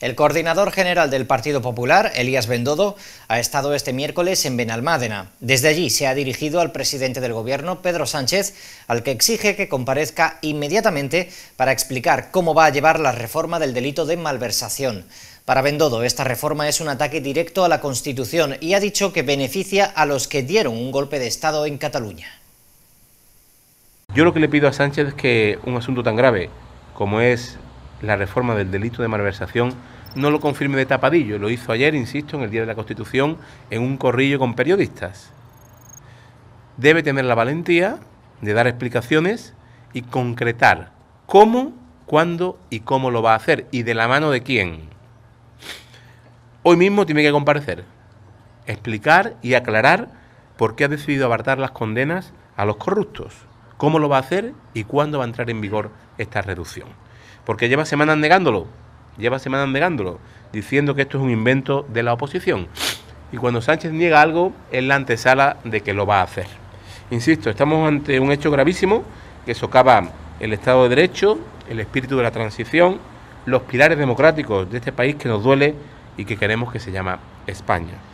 El coordinador general del Partido Popular, Elías Bendodo, ha estado este miércoles en Benalmádena. Desde allí se ha dirigido al presidente del Gobierno, Pedro Sánchez, al que exige que comparezca inmediatamente para explicar cómo va a llevar la reforma del delito de malversación. Para Bendodo, esta reforma es un ataque directo a la Constitución y ha dicho que beneficia a los que dieron un golpe de Estado en Cataluña. Yo lo que le pido a Sánchez es que un asunto tan grave como es la reforma del delito de malversación no lo confirme de tapadillo. Lo hizo ayer, insisto, en el Día de la Constitución, en un corrillo con periodistas. Debe tener la valentía de dar explicaciones y concretar cómo, cuándo y cómo lo va a hacer y de la mano de quién. Hoy mismo tiene que comparecer, explicar y aclarar por qué ha decidido abartar las condenas a los corruptos, cómo lo va a hacer y cuándo va a entrar en vigor esta reducción porque lleva semanas negándolo, lleva semanas negándolo, diciendo que esto es un invento de la oposición. Y cuando Sánchez niega algo, es la antesala de que lo va a hacer. Insisto, estamos ante un hecho gravísimo que socava el Estado de Derecho, el espíritu de la transición, los pilares democráticos de este país que nos duele y que queremos que se llama España.